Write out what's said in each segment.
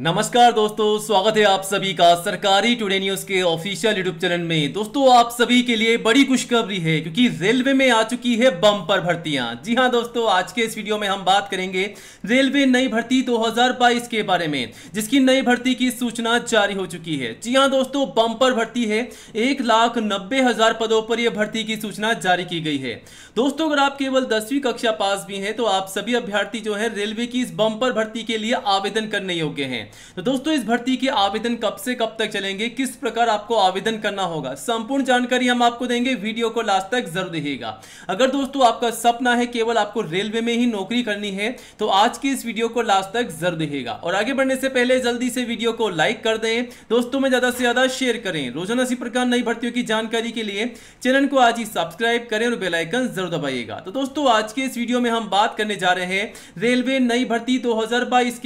नमस्कार दोस्तों स्वागत है आप सभी का सरकारी टुडे न्यूज के ऑफिशियल यूट्यूब चैनल में दोस्तों आप सभी के लिए बड़ी खुशखबरी है क्योंकि रेलवे में आ चुकी है बम्पर भर्तियां जी हां दोस्तों आज के इस वीडियो में हम बात करेंगे रेलवे नई भर्ती 2022 के बारे में जिसकी नई भर्ती की सूचना जारी हो चुकी है जी हाँ दोस्तों बम्पर भर्ती है एक लाख नब्बे हजार पदों पर यह भर्ती की सूचना जारी की गई है दोस्तों अगर आप केवल दसवीं कक्षा पास भी हैं तो आप सभी अभ्यर्थी जो है रेलवे की इस बम्पर भर्ती के लिए आवेदन करने योग्य हैं हैं तो दोस्तों इस भर्ती के आवेदन कब से कब तक चलेंगे किस प्रकार आपको आवेदन करना होगा संपूर्ण जानकारी हम आपको देंगे वीडियो को लास्ट तक जरूर देखिएगा अगर दोस्तों आपका सपना है केवल आपको रेलवे में ही नौकरी करनी है तो आज की इस वीडियो को लास्ट तक जरूर देखिएगा और आगे बढ़ने से पहले जल्दी से वीडियो को लाइक कर दें दोस्तों में ज़्यादा से ज़्यादा शेयर करें रोजाना इसी प्रकार नई भर्तियों की जानकारी के लिए चैनल को आज ही सब्सक्राइब करें और बेलाइकन जरूर दबाइएगा तो दोस्तों आज के इस वीडियो में हम बात करने जा रहे हैं रेलवे नई भर्ती दो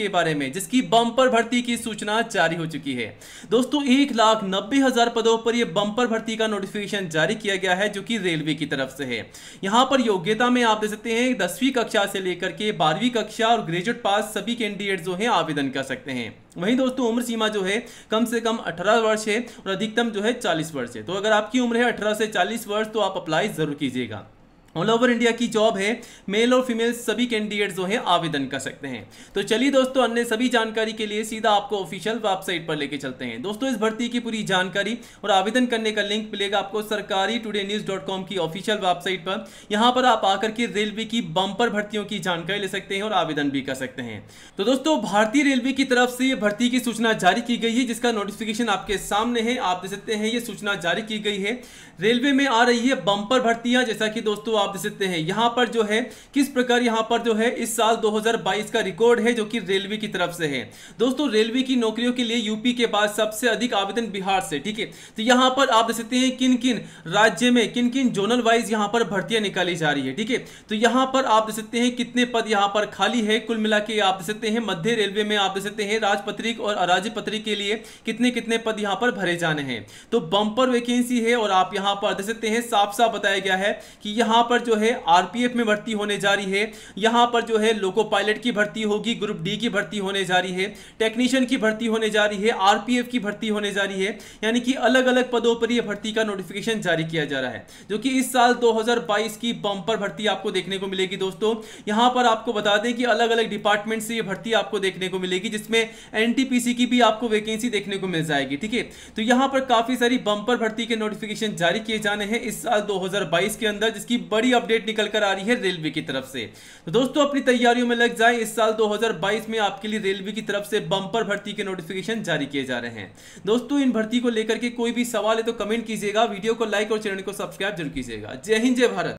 के बारे में जिसकी बम्पर बम्पर भर्ती की सूचना जारी हो चुकी है दोस्तों एक लाख नब्बे हजार पदों पर यह बम्पर भर्ती का नोटिफिकेशन जारी किया गया है जो कि रेलवे की तरफ से है यहाँ पर योग्यता में आप देख सकते हैं दसवीं कक्षा से लेकर के बारहवीं कक्षा और ग्रेजुएट पास सभी कैंडिडेट जो है आवेदन कर सकते हैं वहीं दोस्तों उम्र सीमा जो है कम से कम 18 वर्ष है और अधिकतम जो है 40 वर्ष है तो अगर आपकी उम्र है 18 से 40 वर्ष तो आप अप्लाई ज़रूर कीजिएगा ऑल ओवर इंडिया की जॉब है मेल और फीमेल सभी कैंडिडेट जो है आवेदन कर सकते हैं तो चलिए दोस्तों अन्य सभी जानकारी के लिए सीधा आपको ऑफिशियल वेबसाइट पर लेके चलते हैं दोस्तों इस भर्ती की पूरी जानकारी और आवेदन करने का लिंक मिलेगा आपको सरकारी टुडे न्यूज डॉट कॉम की ऑफिशियल वेबसाइट पर यहाँ पर आप आकर के रेलवे की बंपर भर्तियों की जानकारी ले सकते हैं और आवेदन भी कर सकते हैं तो दोस्तों भारतीय रेलवे की तरफ से ये भर्ती की सूचना जारी की गई है जिसका नोटिफिकेशन आपके सामने है आप देख सकते हैं ये सूचना जारी की गई है रेलवे में आ रही है बंपर भर्तियां जैसा कि दोस्तों आप देख सकते हैं यहाँ पर जो है किस प्रकार यहाँ पर जो है इस साल 2022 का रिकॉर्ड है जो कि रेलवे की तरफ से है दोस्तों रेलवे की नौकरियों के लिए यूपी के बाद सबसे अधिक आवेदन बिहार से ठीक है तो यहाँ पर आप देख सकते हैं किन किन राज्य में किन किन जोनल वाइज यहाँ पर भर्तियां निकाली जा रही है ठीक है तो यहाँ पर आप देख सकते हैं कितने पद यहाँ पर खाली है कुल मिला आप देख सकते हैं मध्य रेलवे में आप देख सकते हैं राजपत्रिक और अराज्य पत्रिक के लिए कितने कितने पद यहाँ पर भरे जाने हैं तो बंपर वैकेंसी है और आप यहाँ पर देख सकते हैं साफ साफ बताया गया है कि यहाँ पर पर जो है आरपीएफ में भर्ती होने जा रही है यहाँ पर जो है लोको पायलट की भर्ती होगी ग्रुप डी की भर्ती होने जा रही है टेक्नीशियन की भर्ती होने जा रही है आरपीएफ की भर्ती होने जा रही है यानी कि अलग अलग पदों पर यह भर्ती का नोटिफिकेशन जारी किया जा रहा है जो कि इस साल दो की बम्पर भर्ती आपको देखने को मिलेगी दोस्तों यहाँ पर आपको बता दें कि अलग अलग डिपार्टमेंट से ये भर्ती आपको देखने को मिलेगी जिसमें एन की भी आपको वैकेंसी देखने को मिल जाएगी ठीक है तो यहां पर काफ़ी सारी बम्पर भर्ती के नोटिफिकेशन जारी किए जाने हैं इस साल 2022 के अंदर जिसकी बड़ी अपडेट निकल कर आ रही है रेलवे की तरफ से तो दोस्तों अपनी तैयारियों में लग जाए इस साल 2022 में आपके लिए रेलवे की तरफ से बंपर भर्ती के नोटिफिकेशन जारी किए जा रहे हैं दोस्तों इन भर्ती को लेकर के कोई भी सवाल है तो कमेंट कीजिएगा वीडियो को लाइक और चैनल को सब्सक्राइब जरूर कीजिएगा जय हिंद जय भारत